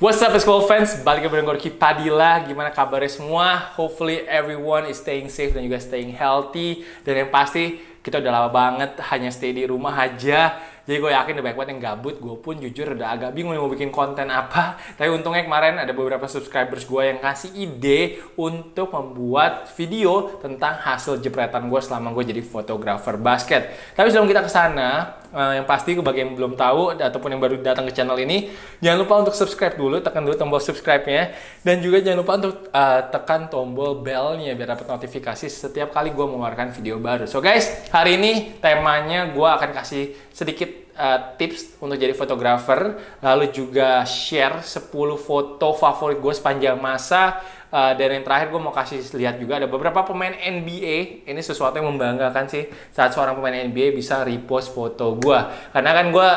What's up school fans, balik ke Gorky Padilla Gimana kabarnya semua? Hopefully everyone is staying safe dan juga staying healthy Dan yang pasti kita udah lama banget hanya stay di rumah aja Jadi gue yakin udah banyak banget yang gabut Gue pun jujur udah agak bingung mau bikin konten apa Tapi untungnya kemarin ada beberapa subscribers gue yang kasih ide Untuk membuat video tentang hasil jepretan gue selama gue jadi fotografer basket Tapi sebelum kita ke sana, Eh, yang pasti bagi yang belum tahu ataupun yang baru datang ke channel ini jangan lupa untuk subscribe dulu tekan dulu tombol subscribe-nya dan juga jangan lupa untuk uh, tekan tombol bell-nya biar dapat notifikasi setiap kali gue mengeluarkan video baru so guys hari ini temanya gue akan kasih sedikit uh, tips untuk jadi fotografer lalu juga share 10 foto favorit gue sepanjang masa Eh, dan yang terakhir gue mau kasih lihat juga ada beberapa pemain NBA. Ini sesuatu yang membanggakan sih saat seorang pemain NBA bisa repost foto gue. Karena kan gue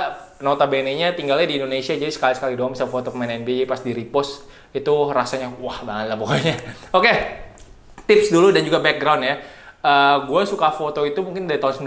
notabene-nya tinggalnya di Indonesia jadi sekali-sekali doang bisa foto pemain NBA pas di repost itu rasanya wah banget lah pokoknya. Oke, okay. tips dulu dan juga background ya. Uh, eh, gue suka foto itu mungkin dari tahun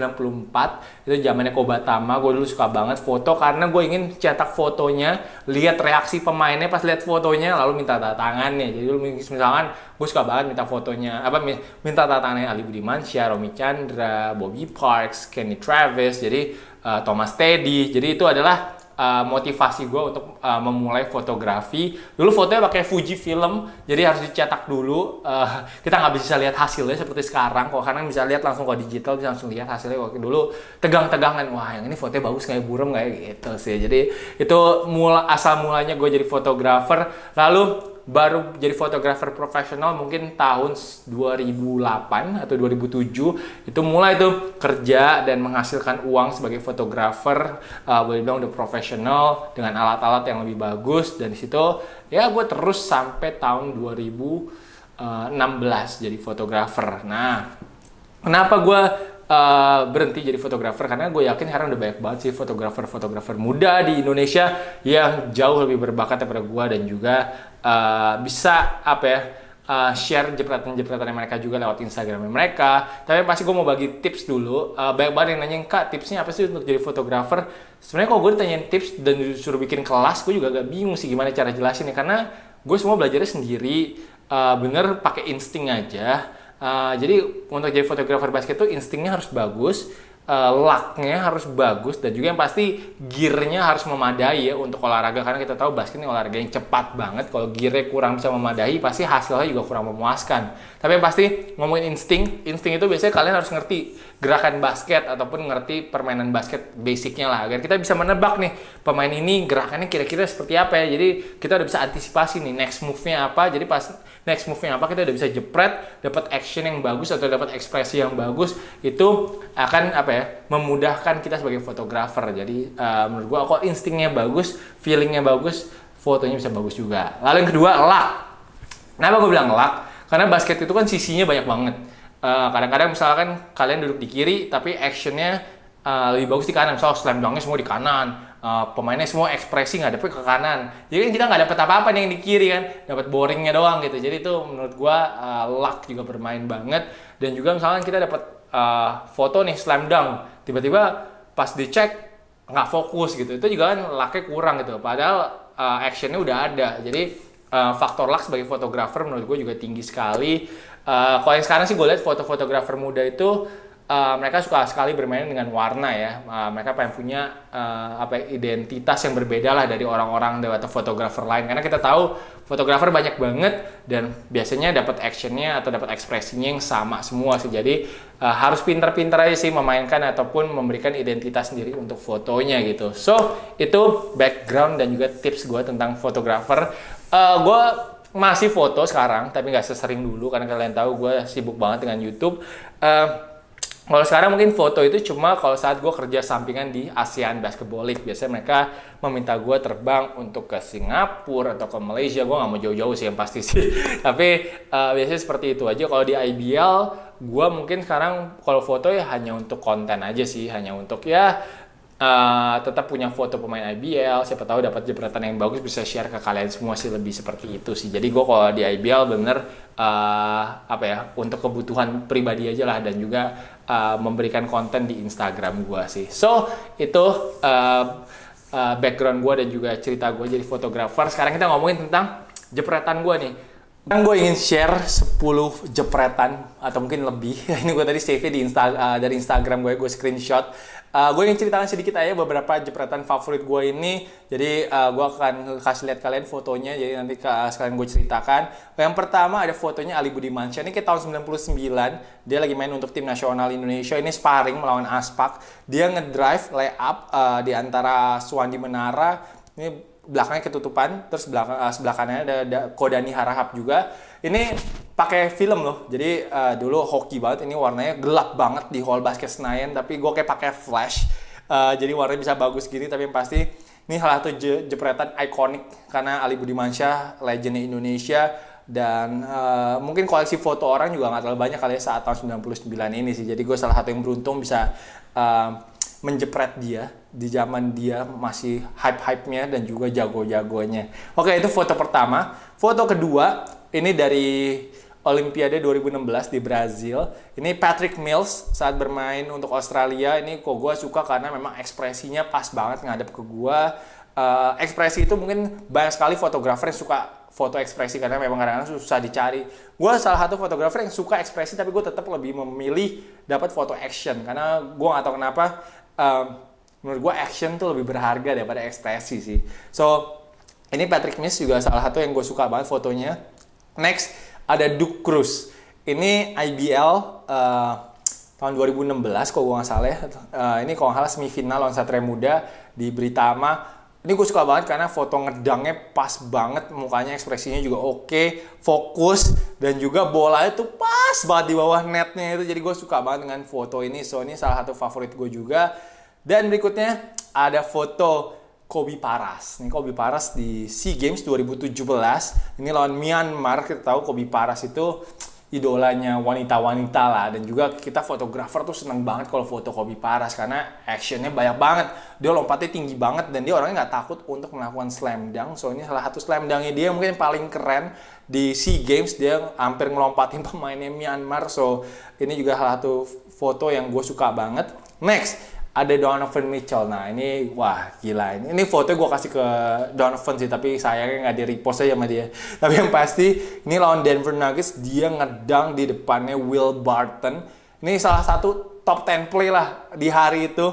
94 itu zamannya Kobatama gue dulu suka banget foto karena gue ingin cetak fotonya lihat reaksi pemainnya pas lihat fotonya lalu minta tanda tangannya jadi dulu misalkan gue suka banget minta fotonya apa minta tanda tangannya Ali Budimansyah, Romy Chandra, Bobby Parks, Kenny Travis jadi uh, Thomas Teddy jadi itu adalah uh, motivasi gue untuk uh, memulai fotografi. Dulu fotonya pakai Fuji Film, jadi harus dicetak dulu. Uh, kita nggak bisa lihat hasilnya seperti sekarang. kok karena bisa lihat langsung kalau digital bisa langsung lihat hasilnya. Waktu dulu tegang-tegangan, wah yang ini fotonya bagus kayak ya? burem kayak ya? gitu sih. Jadi itu mula asal mulanya gue jadi fotografer. Lalu baru jadi fotografer profesional mungkin tahun 2008 atau 2007 itu mulai tuh kerja dan menghasilkan uang sebagai fotografer uh, boleh bilang udah profesional dengan alat-alat yang lebih bagus dan disitu ya gue terus sampai tahun 2016 eh, jadi fotografer nah kenapa gue uh, berhenti jadi fotografer karena gue yakin sekarang udah banyak banget sih fotografer-fotografer muda di Indonesia yang jauh lebih berbakat daripada gue dan juga uh, bisa apa ya uh, share jepretan-jepretan mereka juga lewat Instagram mereka. Tapi pasti gue mau bagi tips dulu. Uh, banyak banget yang nanya, kak tipsnya apa sih untuk jadi fotografer? Sebenarnya kalau gue ditanyain tips dan disuruh bikin kelas, gue juga agak bingung sih gimana cara jelasinnya. Karena gue semua belajarnya sendiri, uh, bener pakai insting aja Uh, jadi untuk jadi fotografer basket itu instingnya harus bagus, uh, lucknya harus bagus dan juga yang pasti gearnya harus memadai ya untuk olahraga karena kita tahu basket ini olahraga yang cepat banget kalau gearnya kurang bisa memadai pasti hasilnya juga kurang memuaskan tapi yang pasti ngomongin insting, insting itu biasanya kalian harus ngerti gerakan basket ataupun ngerti permainan basket basicnya lah agar kita bisa menebak nih pemain ini gerakannya kira-kira seperti apa ya. Jadi kita udah bisa antisipasi nih next move-nya apa. Jadi pas next move-nya apa kita udah bisa jepret, dapat action yang bagus atau dapat ekspresi yang bagus itu akan apa ya memudahkan kita sebagai fotografer. Jadi uh, menurut gua kok instingnya bagus, feelingnya bagus, fotonya bisa bagus juga. Lalu yang kedua luck. Kenapa gue bilang luck? karena basket itu kan sisinya banyak banget kadang eh, kadang-kadang misalkan kalian duduk di kiri tapi actionnya uh, lebih bagus di kanan misal slam dunknya semua di kanan uh, pemainnya semua ekspresi nggak dapet ke kanan jadi kan kita nggak dapet apa-apa yang di kiri kan dapat boringnya doang gitu jadi itu menurut gua uh, luck juga bermain banget dan juga misalkan kita dapat uh, foto nih slam dunk tiba-tiba pas dicek nggak fokus gitu itu juga kan lucknya kurang gitu padahal uh, actionnya udah ada jadi Eh, faktor luck sebagai fotografer menurut gue juga tinggi sekali. Uh, kalau yang sekarang sih gue lihat foto-fotografer muda itu uh, mereka suka sekali bermain dengan warna ya. Uh, mereka pengen punya uh, apa ya, identitas yang berbeda lah dari orang-orang atau fotografer lain. Karena kita tahu fotografer banyak banget dan biasanya dapat actionnya atau dapat ekspresinya yang sama semua sih. Jadi uh, harus pinter-pinter aja sih memainkan ataupun memberikan identitas sendiri untuk fotonya gitu. So itu background dan juga tips gue tentang fotografer uh, eh, gue masih foto sekarang tapi nggak sesering dulu karena kalian tahu gue sibuk banget dengan YouTube uh, kalau sekarang mungkin foto itu cuma kalau saat gue kerja sampingan di ASEAN Basketball League. Biasanya mereka meminta gue terbang untuk ke Singapura atau ke Malaysia. Gue nggak mau jauh-jauh sih yang pasti sih. Tapi uh, biasanya seperti itu aja. Kalau di IBL, gue mungkin sekarang kalau foto ya hanya untuk konten aja sih. Hanya untuk ya uh, tetap punya foto pemain IBL siapa tahu dapat jepretan yang bagus bisa share ke kalian semua sih lebih seperti itu sih jadi gue kalau di IBL bener uh, apa ya untuk kebutuhan pribadi aja lah dan juga uh, memberikan konten di Instagram gue sih so itu uh, uh, background gue dan juga cerita gue jadi fotografer sekarang kita ngomongin tentang jepretan gue nih sekarang gue ingin share 10 jepretan atau mungkin lebih. Ini gue tadi save di Insta, uh, dari Instagram gue, gue screenshot Uh, eh, gue ingin ceritakan sedikit aja beberapa jepretan favorit gue ini. Jadi uh, eh, gue akan kasih lihat kalian fotonya. Jadi nanti ke, eh, sekalian gue ceritakan. Yang pertama ada fotonya Ali Budi Mansyah. Ini kayak tahun 99. Dia lagi main untuk tim nasional Indonesia. Ini sparring melawan Aspak. Dia ngedrive lay up uh, di antara Suwandi Menara. Ini belakangnya ketutupan. Terus belakang, uh, sebelah kanannya ada, ada Kodani Harahap juga. Ini pakai film loh. Jadi uh, dulu hoki banget ini warnanya gelap banget di hall basket Senayan tapi gue kayak pakai flash. Uh, jadi warnanya bisa bagus gini tapi yang pasti ini salah satu je, jepretan ikonik karena Ali Budimansyah legend Indonesia dan uh, mungkin koleksi foto orang juga nggak terlalu banyak kali ya saat tahun 99 ini sih. Jadi gue salah satu yang beruntung bisa uh, menjepret dia di zaman dia masih hype-hype-nya dan juga jago-jagonya. Oke, itu foto pertama. Foto kedua ini dari Olimpiade 2016 di Brazil. Ini Patrick Mills saat bermain untuk Australia ini kok gue suka karena memang ekspresinya pas banget ngadep ke gue. Uh, ekspresi itu mungkin banyak sekali fotografer yang suka foto ekspresi karena memang kadang-kadang susah dicari. Gue salah satu fotografer yang suka ekspresi tapi gue tetap lebih memilih dapat foto action karena gue gak tau kenapa uh, menurut gue action tuh lebih berharga daripada ekspresi sih. So ini Patrick Mills juga salah satu yang gue suka banget fotonya. Next ada Duke Cruz. Ini IBL uh, eh, tahun 2016 kalau gue nggak salah. Uh, ini kalau nggak salah semifinal lawan Satria Muda di Britama. Ini gue suka banget karena foto ngedangnya pas banget, mukanya ekspresinya juga oke, fokus, dan juga bola itu pas banget di bawah netnya itu. Jadi gue suka banget dengan foto ini, so ini salah satu favorit gue juga. Dan berikutnya ada foto Kobi Paras. ini Kobi Paras di SEA Games 2017, ini lawan Myanmar, kita tahu Kobi Paras itu idolanya wanita-wanita lah dan juga kita fotografer tuh seneng banget kalau foto Kobi Paras karena actionnya banyak banget dia lompatnya tinggi banget dan dia orangnya nggak takut untuk melakukan slam dunk soalnya salah satu slam dunknya dia mungkin paling keren di SEA Games dia hampir ngelompatin pemainnya Myanmar so ini juga salah satu foto yang gue suka banget next ada Donovan Mitchell. Nah ini wah gila ini. Ini foto gue kasih ke Donovan sih tapi sayangnya nggak di repost aja sama dia. Tapi yang pasti ini lawan Denver Nuggets dia ngedang di depannya Will Barton. Ini salah satu top 10 play lah di hari itu.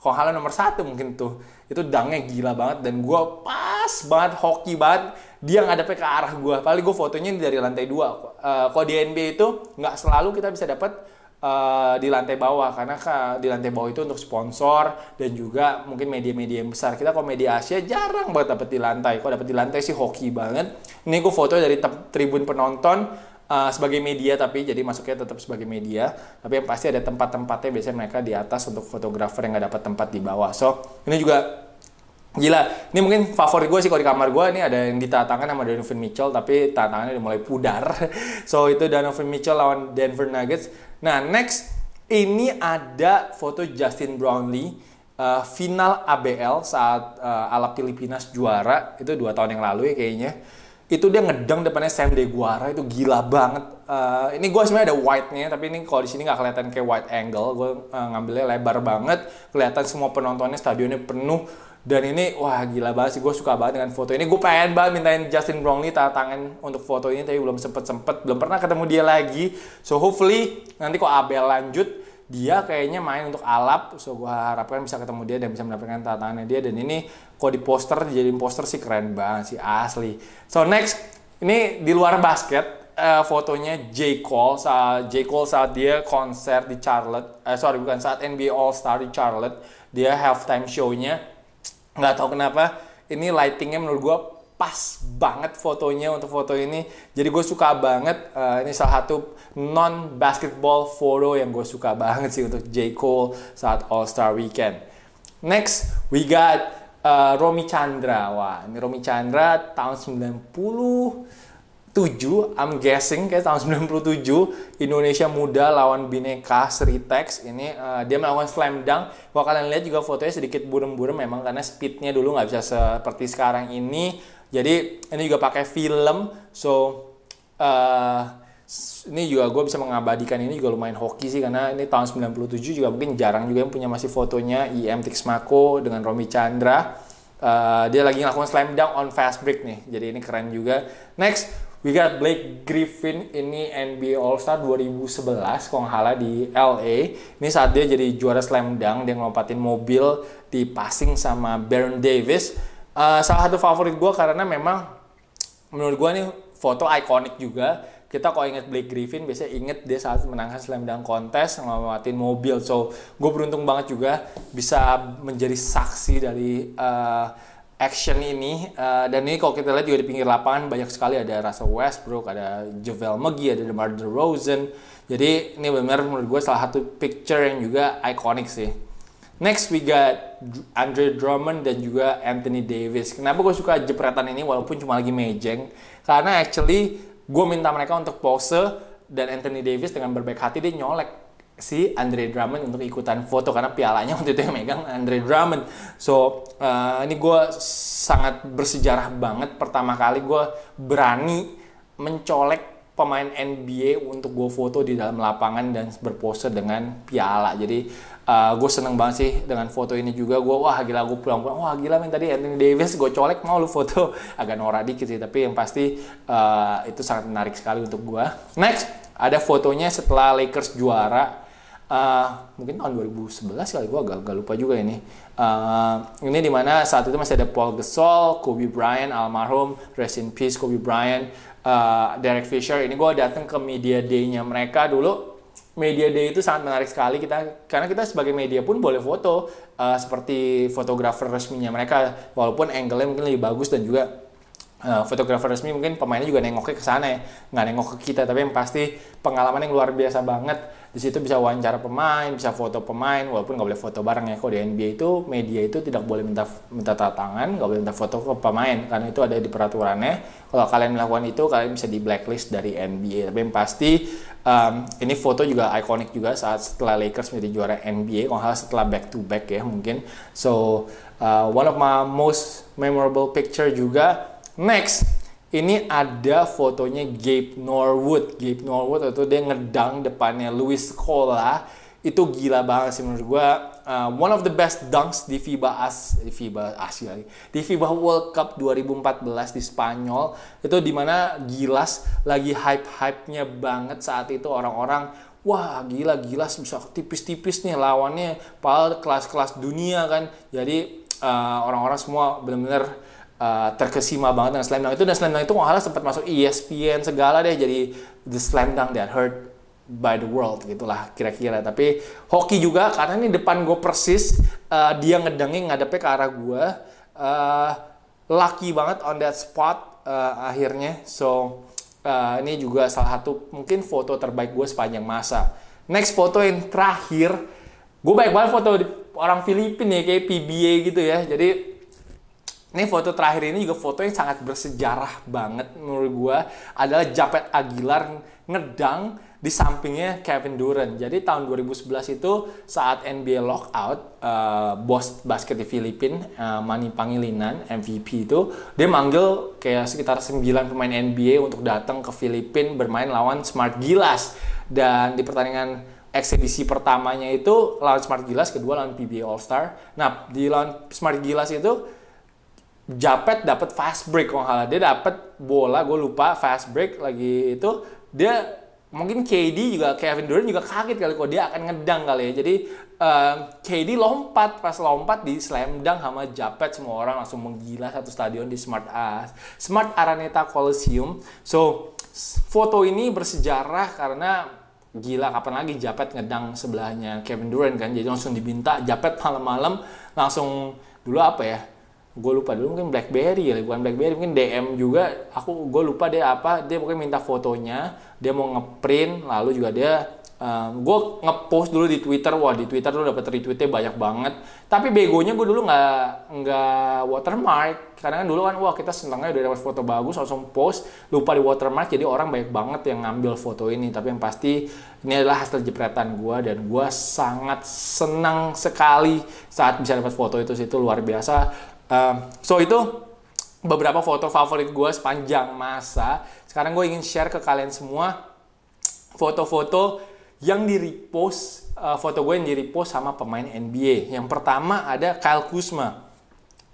Kok halnya nomor satu mungkin tuh. Itu dangnya gila banget dan gue pas banget hoki banget dia ngadepnya ke arah gue. Paling gue fotonya dari lantai dua. Uh, kalau di NBA itu nggak selalu kita bisa dapat uh, di lantai bawah karena di lantai bawah itu untuk sponsor dan juga mungkin media-media yang besar kita kalau media Asia jarang banget dapat di lantai kok dapat di lantai sih hoki banget ini gue foto dari tribun penonton uh, sebagai media tapi jadi masuknya tetap sebagai media tapi yang pasti ada tempat-tempatnya biasanya mereka di atas untuk fotografer yang nggak dapat tempat di bawah so ini juga Gila, ini mungkin favorit gue sih kalau di kamar gue ini ada yang ditatangan sama Donovan Mitchell tapi tantangannya udah mulai pudar. So itu Donovan Mitchell lawan Denver Nuggets. Nah next ini ada foto Justin Brownlee uh, final ABL saat uh, eh, ala juara itu dua tahun yang lalu ya kayaknya. Itu dia ngedeng depannya Sam Deguara itu gila banget. Uh, ini gue sebenarnya ada white nya tapi ini kalau di sini nggak kelihatan kayak white angle. Gue uh, ngambilnya lebar banget, kelihatan semua penontonnya stadionnya penuh dan ini wah gila banget sih gue suka banget dengan foto ini gue pengen banget mintain Justin Brownlee tanda tangan untuk foto ini tapi belum sempet sempet belum pernah ketemu dia lagi so hopefully nanti kok Abel lanjut dia kayaknya main untuk alap so gue harapkan bisa ketemu dia dan bisa mendapatkan tanda tangannya dia dan ini kok di poster jadi poster sih keren banget sih asli so next ini di luar basket uh, fotonya J Cole saat J Cole saat dia konser di Charlotte uh, sorry bukan saat NBA All Star di Charlotte dia halftime show-nya nggak tahu kenapa ini lightingnya menurut gue pas banget fotonya untuk foto ini jadi gue suka banget uh, ini salah satu non basketball foto yang gue suka banget sih untuk J Cole saat All Star Weekend next we got uh, Romy Chandra wah ini Romi Chandra tahun 90 7, I'm guessing kayak tahun 97 Indonesia muda lawan Bineka Sritex ini uh, dia melakukan slam dunk. Kalau kalian lihat juga fotonya sedikit burem-burem memang karena speednya dulu nggak bisa seperti sekarang ini. Jadi ini juga pakai film, so uh, ini juga gue bisa mengabadikan ini juga lumayan hoki sih karena ini tahun 97 juga mungkin jarang juga yang punya masih fotonya IM Tixmako dengan Romi Chandra. Uh, dia lagi ngelakuin slam dunk on fast break nih. Jadi ini keren juga. Next, We got Blake Griffin ini NBA All Star 2011 kalau nggak salah di LA. Ini saat dia jadi juara slam dunk, dia ngelompatin mobil di passing sama Baron Davis. Uh, salah satu favorit gue karena memang menurut gue nih foto ikonik juga. Kita kalau inget Blake Griffin biasanya inget dia saat menangkan slam dunk kontes ngelompatin mobil. So gue beruntung banget juga bisa menjadi saksi dari uh, action ini uh, dan ini kalau kita lihat juga di pinggir lapangan banyak sekali ada Russell Westbrook, ada Javel McGee, ada DeMar DeRozan. Jadi ini benar-benar menurut gue salah satu picture yang juga ikonik sih. Next we got Andre Drummond dan juga Anthony Davis. Kenapa gue suka jepretan ini walaupun cuma lagi mejeng? Karena actually gue minta mereka untuk pose dan Anthony Davis dengan berbaik hati dia nyolek si Andre Drummond untuk ikutan foto karena pialanya waktu itu yang megang Andre Drummond. So uh, ini gue sangat bersejarah banget pertama kali gue berani mencolek pemain NBA untuk gue foto di dalam lapangan dan berpose dengan piala. Jadi uh, eh, gue seneng banget sih dengan foto ini juga. Gue wah gila gue pulang-pulang wah gila men tadi Anthony Davis gue colek mau lu foto agak norak dikit sih tapi yang pasti uh, itu sangat menarik sekali untuk gue. Next ada fotonya setelah Lakers juara uh, mungkin tahun 2011 kali gue agak, agak lupa juga ini. Uh, ini dimana saat itu masih ada Paul Gasol, Kobe Bryant, almarhum, rest in peace Kobe Bryant, uh, Derek Fisher. Ini gue datang ke media day-nya mereka dulu. Media day itu sangat menarik sekali kita karena kita sebagai media pun boleh foto uh, seperti fotografer resminya mereka walaupun angle-nya mungkin lebih bagus dan juga Eh, fotografer resmi mungkin pemainnya juga nengoknya ke sana ya nggak nengok ke kita tapi yang pasti pengalaman yang luar biasa banget di situ bisa wawancara pemain bisa foto pemain walaupun nggak boleh foto bareng ya kok di NBA itu media itu tidak boleh minta minta tata tangan nggak boleh minta foto ke pemain karena itu ada di peraturannya kalau kalian melakukan itu kalian bisa di blacklist dari NBA tapi yang pasti um, ini foto juga ikonik juga saat setelah Lakers menjadi juara NBA kalau setelah back to back ya mungkin so uh, one of my most memorable picture juga Next, ini ada fotonya Gabe Norwood. Gabe Norwood itu dia ngedang depannya Louis Scola. Itu gila banget sih menurut gue. Uh, one of the best dunks di FIBA As di FIBA Asia lagi. Di FIBA World Cup 2014 di Spanyol itu dimana Gilas lagi hype-hype-nya banget saat itu orang-orang wah gila Gilas bisa tipis-tipis nih lawannya padahal kelas-kelas dunia kan. Jadi uh, orang-orang uh, semua benar-benar uh, terkesima banget dengan slam dunk itu dan slam dunk itu nggak sempat masuk ESPN segala deh jadi the slam dunk that heard by the world gitulah kira-kira tapi hoki juga karena ini depan gue persis uh, dia ngedengin ngadepnya ke arah gue uh, lucky banget on that spot uh, akhirnya so uh, ini juga salah satu mungkin foto terbaik gue sepanjang masa next foto yang terakhir gue banyak banget foto orang Filipina ya kayak PBA gitu ya jadi ini foto terakhir ini juga foto yang sangat bersejarah banget menurut gue adalah Japet Aguilar ngedang di sampingnya Kevin Durant. Jadi tahun 2011 itu saat NBA lockout, uh, eh, bos basket di Filipina, uh, eh, Manny Pangilinan, MVP itu, dia manggil kayak sekitar 9 pemain NBA untuk datang ke Filipina bermain lawan Smart Gilas. Dan di pertandingan eksibisi pertamanya itu lawan Smart Gilas, kedua lawan PBA All Star. Nah, di lawan Smart Gilas itu Japet dapat fast break kalau nggak salah. Dia dapat bola, gue lupa fast break lagi itu. Dia mungkin KD juga Kevin Durant juga kaget kali kok dia akan ngedang kali ya. Jadi uh, eh, KD lompat pas lompat di slam dunk sama Japet semua orang langsung menggila satu stadion di Smart As Smart Araneta Coliseum. So foto ini bersejarah karena gila kapan lagi Japet ngedang sebelahnya Kevin Durant kan jadi langsung dibinta Japet malam-malam langsung dulu apa ya gue lupa dulu mungkin BlackBerry ya bukan BlackBerry mungkin DM juga aku gue lupa dia apa dia mungkin minta fotonya dia mau ngeprint lalu juga dia Um, ehm, gue ngepost dulu di Twitter, wah di Twitter tuh dapat retweetnya banyak banget. Tapi begonya gue dulu nggak nggak watermark, karena kan dulu kan wah kita senengnya udah dapat foto bagus langsung post, lupa di watermark jadi orang banyak banget yang ngambil foto ini. Tapi yang pasti ini adalah hasil jepretan gue dan gue sangat senang sekali saat bisa dapat foto itu, itu luar biasa. Um, so itu beberapa foto favorit gue sepanjang masa. Sekarang gue ingin share ke kalian semua foto-foto yang di repost uh, foto gue yang di repost sama pemain NBA. Yang pertama ada Kyle Kuzma.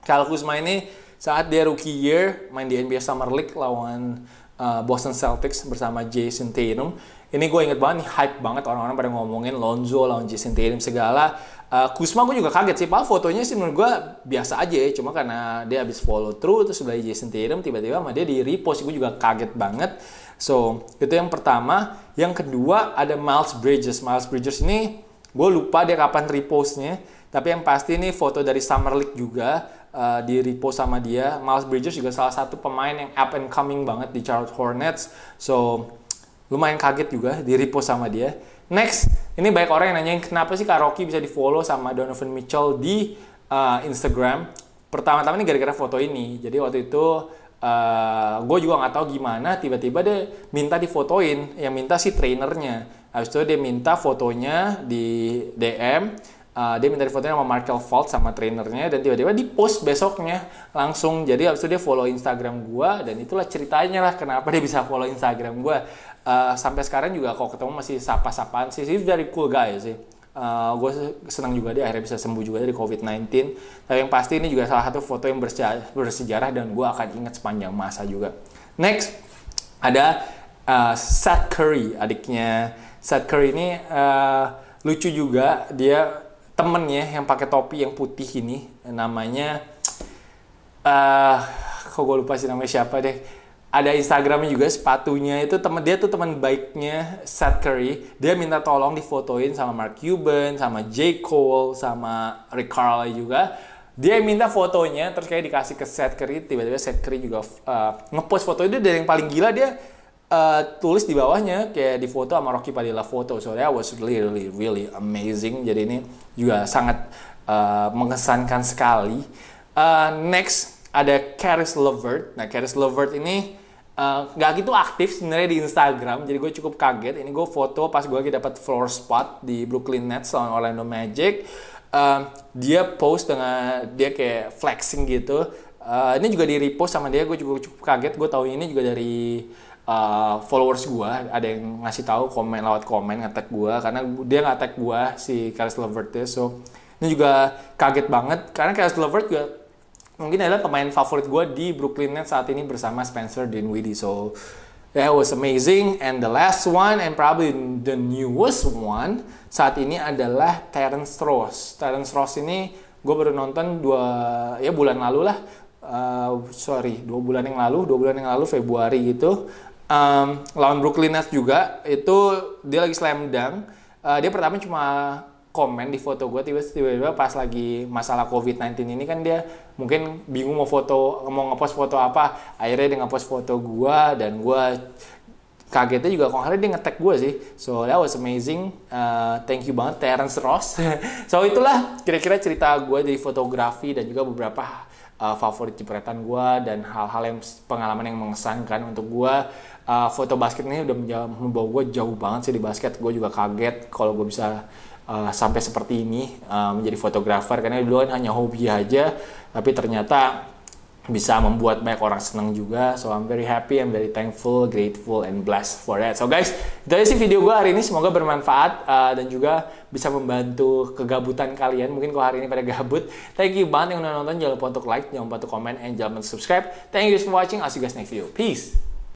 Kyle Kuzma ini saat dia rookie year main di NBA Summer League lawan uh, Boston Celtics bersama Jason Tatum. Ini gue inget banget nih hype banget orang-orang pada ngomongin Lonzo lawan Jason Tatum segala Eh, Kusma gue juga kaget sih, pak fotonya sih menurut gue biasa aja ya, cuma karena dia habis follow through terus dari Jason Tatum tiba-tiba sama dia di repost gue juga kaget banget. So itu yang pertama, yang kedua ada Miles Bridges. Miles Bridges ini gue lupa dia kapan repostnya, tapi yang pasti ini foto dari Summer League juga uh, di repost sama dia. Miles Bridges juga salah satu pemain yang up and coming banget di Charlotte Hornets. So lumayan kaget juga di repost sama dia. Next, ini banyak orang yang nanyain kenapa sih Kak Rocky bisa di follow sama Donovan Mitchell di uh, Instagram. Pertama-tama ini gara-gara foto ini. Jadi waktu itu uh, eh, gue juga nggak tahu gimana tiba-tiba dia minta difotoin. Yang minta si trainernya. Habis itu dia minta fotonya di DM uh, dia minta di fotonya sama Markel Fault sama trainernya dan tiba-tiba di post besoknya langsung jadi abis itu dia follow Instagram gue dan itulah ceritanya lah kenapa dia bisa follow Instagram gue uh, sampai sekarang juga kalau ketemu masih sapa-sapaan sih sih dari cool guys sih Uh, eh, gue senang juga dia akhirnya bisa sembuh juga dari COVID-19. Tapi yang pasti ini juga salah satu foto yang bersejarah, dan gue akan ingat sepanjang masa juga. Next, ada uh, Seth Curry, adiknya. Seth Curry ini uh, lucu juga, dia temennya yang pakai topi yang putih ini namanya eh uh, kok gue lupa sih namanya siapa deh ada Instagramnya juga sepatunya itu temen dia tuh teman baiknya Seth Curry dia minta tolong difotoin sama Mark Cuban sama J Cole sama Rick Carlisle juga dia minta fotonya terus kayak dikasih ke Seth Curry tiba-tiba Seth Curry juga uh, ngepost foto itu dari yang paling gila dia Eh, tulis di bawahnya kayak di foto sama Rocky Padilla foto soalnya was really really really amazing jadi ini juga sangat uh, mengesankan sekali uh, next ada Karis Levert nah Karis Levert ini nggak uh, gitu aktif sebenarnya di Instagram jadi gue cukup kaget ini gue foto pas gue lagi dapat floor spot di Brooklyn Nets lawan Orlando Magic uh, dia post dengan dia kayak flexing gitu uh, ini juga di repost sama dia gue cukup cukup kaget gue tahu ini juga dari uh, followers gue ada yang ngasih tahu komen lewat komen ngetek gue karena dia ngetek gue si Karis Levert ya so ini juga kaget banget karena Karis Levert juga mungkin adalah pemain favorit gue di Brooklyn Nets saat ini bersama Spencer Dinwiddie so that was amazing and the last one and probably the newest one saat ini adalah Terence Ross Terence Ross ini gue baru nonton dua ya bulan lalu lah uh, sorry dua bulan yang lalu dua bulan yang lalu Februari gitu um, lawan Brooklyn Nets juga itu dia lagi slam dunk uh, dia pertama cuma komen di foto gue tiba-tiba pas lagi masalah COVID-19 ini kan dia mungkin bingung mau foto mau ngepost foto apa akhirnya dia ngepost foto gue dan gue kagetnya juga kok hari dia ngetek gue sih so that was amazing uh, thank you banget Terence Ross so itulah kira-kira cerita gue dari fotografi dan juga beberapa uh, favorit jepretan gue dan hal-hal yang pengalaman yang mengesankan untuk gue uh, foto basket ini udah membawa gue jauh banget sih di basket. Gue juga kaget kalau gue bisa uh, sampai seperti ini uh, menjadi fotografer karena dulu kan hanya hobi aja, tapi ternyata bisa membuat banyak orang senang juga. So I'm very happy, I'm very thankful, grateful, and blessed for that. So guys, itu aja sih video gue hari ini. Semoga bermanfaat uh, dan juga bisa membantu kegabutan kalian. Mungkin kalau hari ini pada gabut. Thank you banget yang udah nonton. Jangan lupa untuk like, jangan lupa untuk comment, and jangan lupa untuk subscribe. Thank you guys for watching. I'll see you guys next video. Peace.